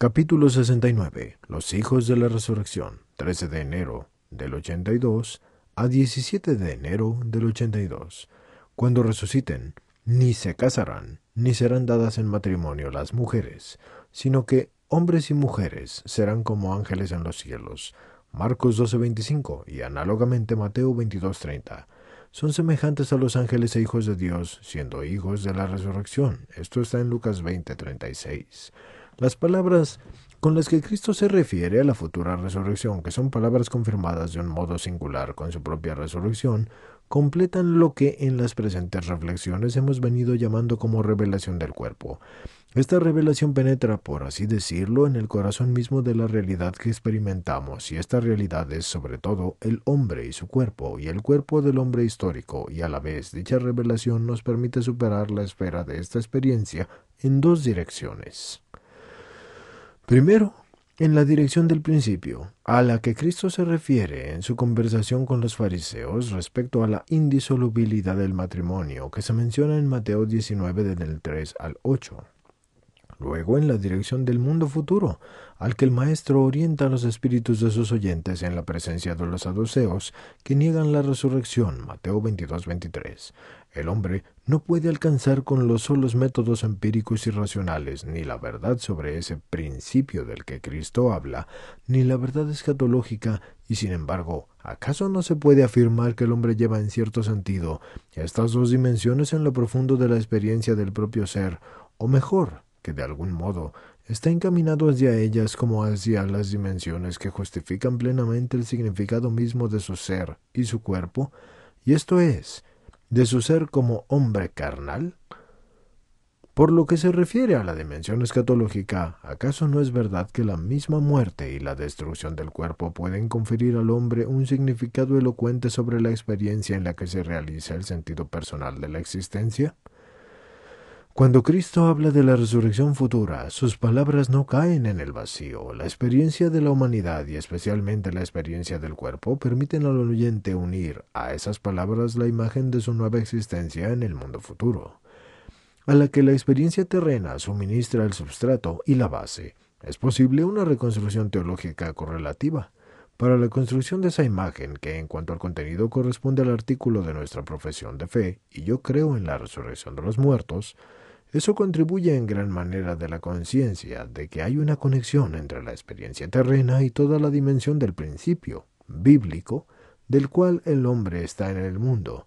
Capítulo 69. Los hijos de la resurrección. 13 de enero del 82 a 17 de enero del 82. Cuando resuciten, ni se casarán, ni serán dadas en matrimonio las mujeres, sino que hombres y mujeres serán como ángeles en los cielos. Marcos 12:25 y análogamente Mateo 22:30. Son semejantes a los ángeles e hijos de Dios, siendo hijos de la resurrección. Esto está en Lucas 20:36. Las palabras con las que Cristo se refiere a la futura resurrección, que son palabras confirmadas de un modo singular con su propia resurrección, completan lo que en las presentes reflexiones hemos venido llamando como revelación del cuerpo. Esta revelación penetra, por así decirlo, en el corazón mismo de la realidad que experimentamos, y esta realidad es sobre todo el hombre y su cuerpo, y el cuerpo del hombre histórico, y a la vez dicha revelación nos permite superar la esfera de esta experiencia en dos direcciones. Primero, en la dirección del principio, a la que Cristo se refiere en su conversación con los fariseos respecto a la indisolubilidad del matrimonio que se menciona en Mateo 19 del 3 al 8 luego en la dirección del mundo futuro, al que el Maestro orienta a los espíritus de sus oyentes en la presencia de los saduceos que niegan la resurrección. Mateo 22-23. El hombre no puede alcanzar con los solos métodos empíricos y racionales ni la verdad sobre ese principio del que Cristo habla, ni la verdad escatológica, y sin embargo, ¿acaso no se puede afirmar que el hombre lleva en cierto sentido estas dos dimensiones en lo profundo de la experiencia del propio ser, o mejor, que de algún modo está encaminado hacia ellas como hacia las dimensiones que justifican plenamente el significado mismo de su ser y su cuerpo, y esto es, de su ser como hombre carnal? Por lo que se refiere a la dimensión escatológica, ¿acaso no es verdad que la misma muerte y la destrucción del cuerpo pueden conferir al hombre un significado elocuente sobre la experiencia en la que se realiza el sentido personal de la existencia? Cuando Cristo habla de la resurrección futura, sus palabras no caen en el vacío. La experiencia de la humanidad y especialmente la experiencia del cuerpo permiten al oyente unir a esas palabras la imagen de su nueva existencia en el mundo futuro, a la que la experiencia terrena suministra el substrato y la base. Es posible una reconstrucción teológica correlativa para la construcción de esa imagen que en cuanto al contenido corresponde al artículo de nuestra profesión de fe y yo creo en la resurrección de los muertos, eso contribuye en gran manera de la conciencia de que hay una conexión entre la experiencia terrena y toda la dimensión del principio bíblico del cual el hombre está en el mundo.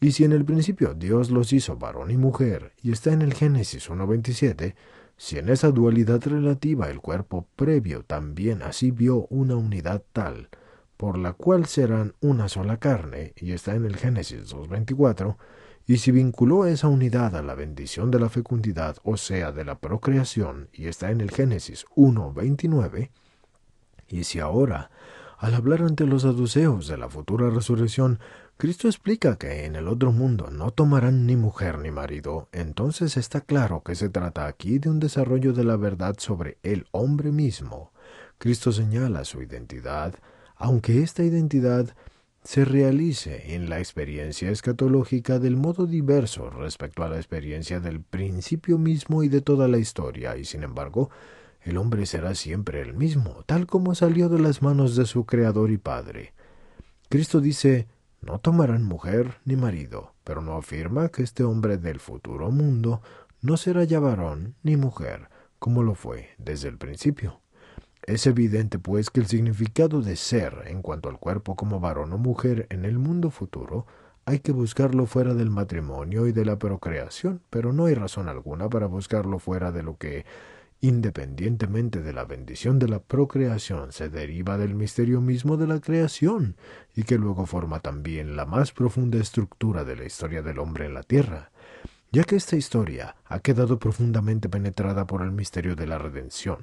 Y si en el principio Dios los hizo varón y mujer, y está en el Génesis 1.27, si en esa dualidad relativa el cuerpo previo también así vio una unidad tal, por la cual serán una sola carne, y está en el Génesis 2.24, y si vinculó esa unidad a la bendición de la fecundidad, o sea, de la procreación, y está en el Génesis 1.29, y si ahora, al hablar ante los saduceos de la futura resurrección, Cristo explica que en el otro mundo no tomarán ni mujer ni marido, entonces está claro que se trata aquí de un desarrollo de la verdad sobre el hombre mismo. Cristo señala su identidad, aunque esta identidad se realice en la experiencia escatológica del modo diverso respecto a la experiencia del principio mismo y de toda la historia, y sin embargo, el hombre será siempre el mismo, tal como salió de las manos de su Creador y Padre. Cristo dice, no tomarán mujer ni marido, pero no afirma que este hombre del futuro mundo no será ya varón ni mujer, como lo fue desde el principio. Es evidente, pues, que el significado de ser en cuanto al cuerpo como varón o mujer en el mundo futuro hay que buscarlo fuera del matrimonio y de la procreación, pero no hay razón alguna para buscarlo fuera de lo que, independientemente de la bendición de la procreación, se deriva del misterio mismo de la creación, y que luego forma también la más profunda estructura de la historia del hombre en la tierra, ya que esta historia ha quedado profundamente penetrada por el misterio de la redención,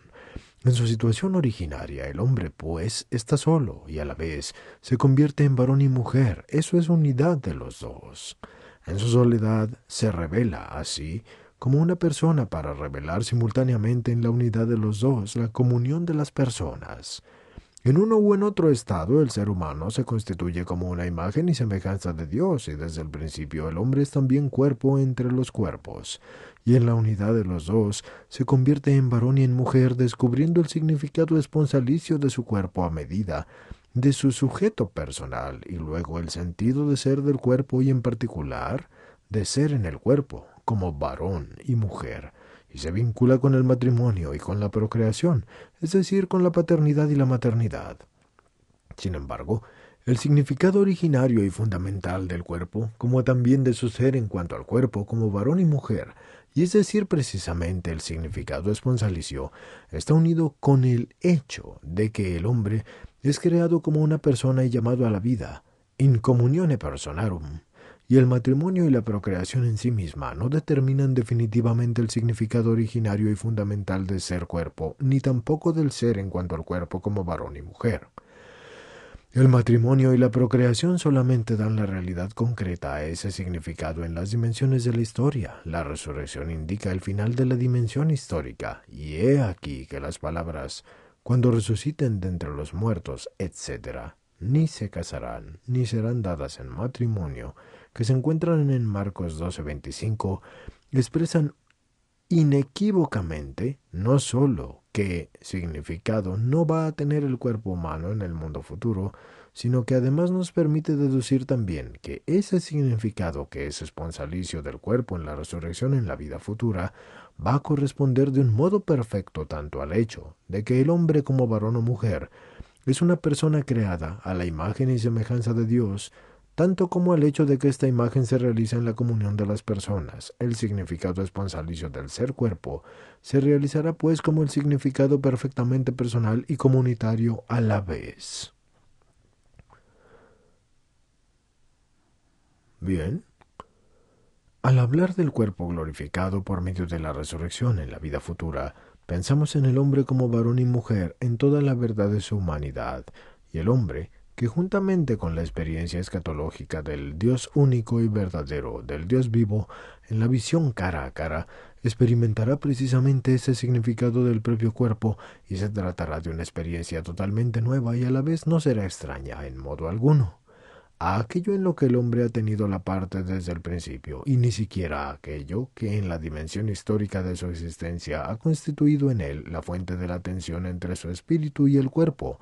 en su situación originaria, el hombre, pues, está solo y a la vez se convierte en varón y mujer. Eso es unidad de los dos. En su soledad se revela así como una persona para revelar simultáneamente en la unidad de los dos la comunión de las personas. En uno u en otro estado el ser humano se constituye como una imagen y semejanza de Dios y desde el principio el hombre es también cuerpo entre los cuerpos y en la unidad de los dos se convierte en varón y en mujer descubriendo el significado esponsalicio de su cuerpo a medida de su sujeto personal y luego el sentido de ser del cuerpo y en particular de ser en el cuerpo como varón y mujer y se vincula con el matrimonio y con la procreación, es decir, con la paternidad y la maternidad. Sin embargo, el significado originario y fundamental del cuerpo, como también de su ser en cuanto al cuerpo como varón y mujer, y es decir, precisamente el significado esponsalicio, está unido con el hecho de que el hombre es creado como una persona y llamado a la vida, in comunione personarum, y el matrimonio y la procreación en sí misma no determinan definitivamente el significado originario y fundamental del ser cuerpo, ni tampoco del ser en cuanto al cuerpo como varón y mujer. El matrimonio y la procreación solamente dan la realidad concreta a ese significado en las dimensiones de la historia. La resurrección indica el final de la dimensión histórica, y he aquí que las palabras cuando resuciten de entre los muertos, etc., ni se casarán, ni serán dadas en matrimonio, que se encuentran en Marcos 12:25, expresan inequívocamente no sólo qué significado no va a tener el cuerpo humano en el mundo futuro, sino que además nos permite deducir también que ese significado que es esponsalicio del cuerpo en la resurrección en la vida futura va a corresponder de un modo perfecto tanto al hecho de que el hombre como varón o mujer es una persona creada a la imagen y semejanza de Dios, tanto como al hecho de que esta imagen se realiza en la comunión de las personas, el significado esponsalicio del ser cuerpo, se realizará pues como el significado perfectamente personal y comunitario a la vez. Bien. Al hablar del cuerpo glorificado por medio de la resurrección en la vida futura, Pensamos en el hombre como varón y mujer en toda la verdad de su humanidad, y el hombre, que juntamente con la experiencia escatológica del Dios único y verdadero, del Dios vivo, en la visión cara a cara, experimentará precisamente ese significado del propio cuerpo y se tratará de una experiencia totalmente nueva y a la vez no será extraña en modo alguno a aquello en lo que el hombre ha tenido la parte desde el principio, y ni siquiera a aquello que en la dimensión histórica de su existencia ha constituido en él la fuente de la tensión entre su espíritu y el cuerpo,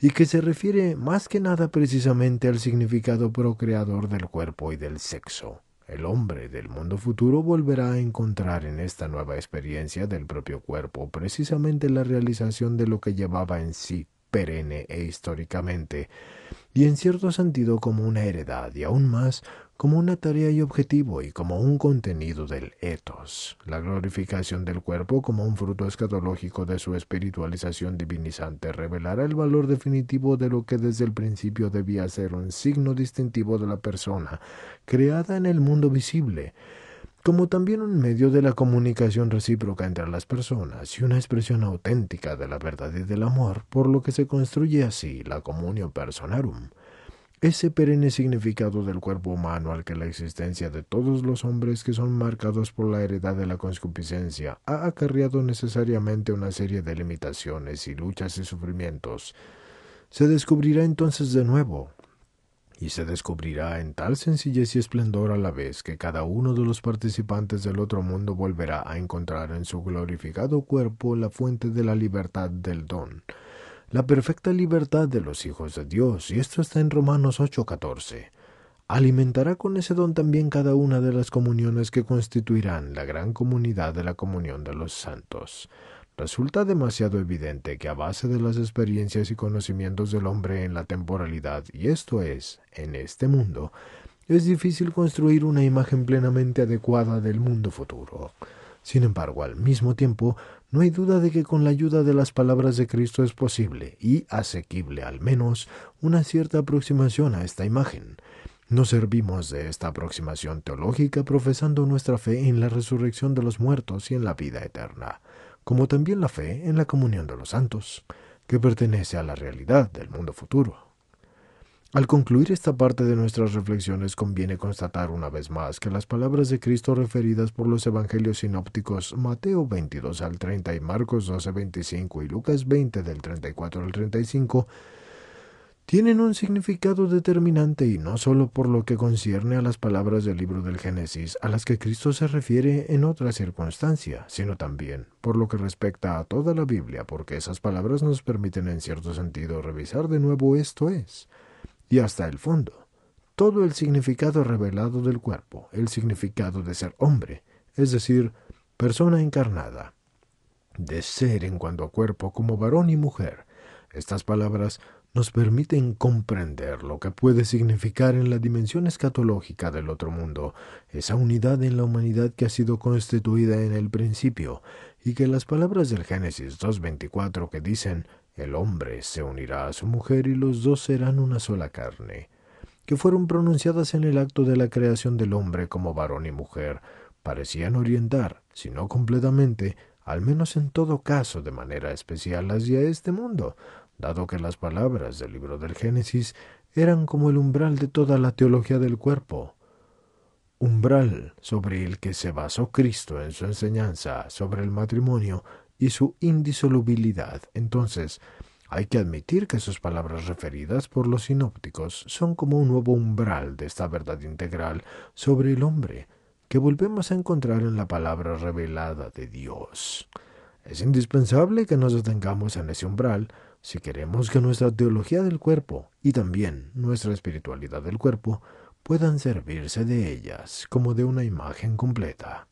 y que se refiere más que nada precisamente al significado procreador del cuerpo y del sexo. El hombre del mundo futuro volverá a encontrar en esta nueva experiencia del propio cuerpo precisamente la realización de lo que llevaba en sí perenne e históricamente, y en cierto sentido como una heredad y aún más como una tarea y objetivo y como un contenido del etos, la glorificación del cuerpo como un fruto escatológico de su espiritualización divinizante revelará el valor definitivo de lo que desde el principio debía ser un signo distintivo de la persona, creada en el mundo visible, como también un medio de la comunicación recíproca entre las personas y una expresión auténtica de la verdad y del amor, por lo que se construye así la comunio personarum, ese perenne significado del cuerpo humano al que la existencia de todos los hombres que son marcados por la heredad de la conscupiscencia ha acarreado necesariamente una serie de limitaciones y luchas y sufrimientos, se descubrirá entonces de nuevo y se descubrirá en tal sencillez y esplendor a la vez que cada uno de los participantes del otro mundo volverá a encontrar en su glorificado cuerpo la fuente de la libertad del don, la perfecta libertad de los hijos de Dios, y esto está en Romanos 8:14. Alimentará con ese don también cada una de las comuniones que constituirán la gran comunidad de la comunión de los santos. Resulta demasiado evidente que a base de las experiencias y conocimientos del hombre en la temporalidad, y esto es, en este mundo, es difícil construir una imagen plenamente adecuada del mundo futuro. Sin embargo, al mismo tiempo, no hay duda de que con la ayuda de las palabras de Cristo es posible, y asequible al menos, una cierta aproximación a esta imagen. Nos servimos de esta aproximación teológica profesando nuestra fe en la resurrección de los muertos y en la vida eterna como también la fe en la comunión de los santos, que pertenece a la realidad del mundo futuro. Al concluir esta parte de nuestras reflexiones conviene constatar una vez más que las palabras de Cristo referidas por los evangelios sinópticos Mateo 22 al 30 y Marcos 12 25 y Lucas 20 del 34 al 35 tienen un significado determinante y no sólo por lo que concierne a las palabras del libro del Génesis a las que Cristo se refiere en otra circunstancia, sino también por lo que respecta a toda la Biblia, porque esas palabras nos permiten en cierto sentido revisar de nuevo esto es, y hasta el fondo, todo el significado revelado del cuerpo, el significado de ser hombre, es decir, persona encarnada, de ser en cuanto a cuerpo como varón y mujer. Estas palabras nos permiten comprender lo que puede significar en la dimensión escatológica del otro mundo, esa unidad en la humanidad que ha sido constituida en el principio, y que las palabras del Génesis 2.24 que dicen el hombre se unirá a su mujer y los dos serán una sola carne, que fueron pronunciadas en el acto de la creación del hombre como varón y mujer, parecían orientar, si no completamente, al menos en todo caso de manera especial hacia este mundo, dado que las palabras del libro del Génesis eran como el umbral de toda la teología del cuerpo, umbral sobre el que se basó Cristo en su enseñanza sobre el matrimonio y su indisolubilidad. Entonces, hay que admitir que sus palabras referidas por los sinópticos son como un nuevo umbral de esta verdad integral sobre el hombre, que volvemos a encontrar en la palabra revelada de Dios. Es indispensable que nos detengamos en ese umbral, si queremos que nuestra teología del cuerpo y también nuestra espiritualidad del cuerpo puedan servirse de ellas como de una imagen completa,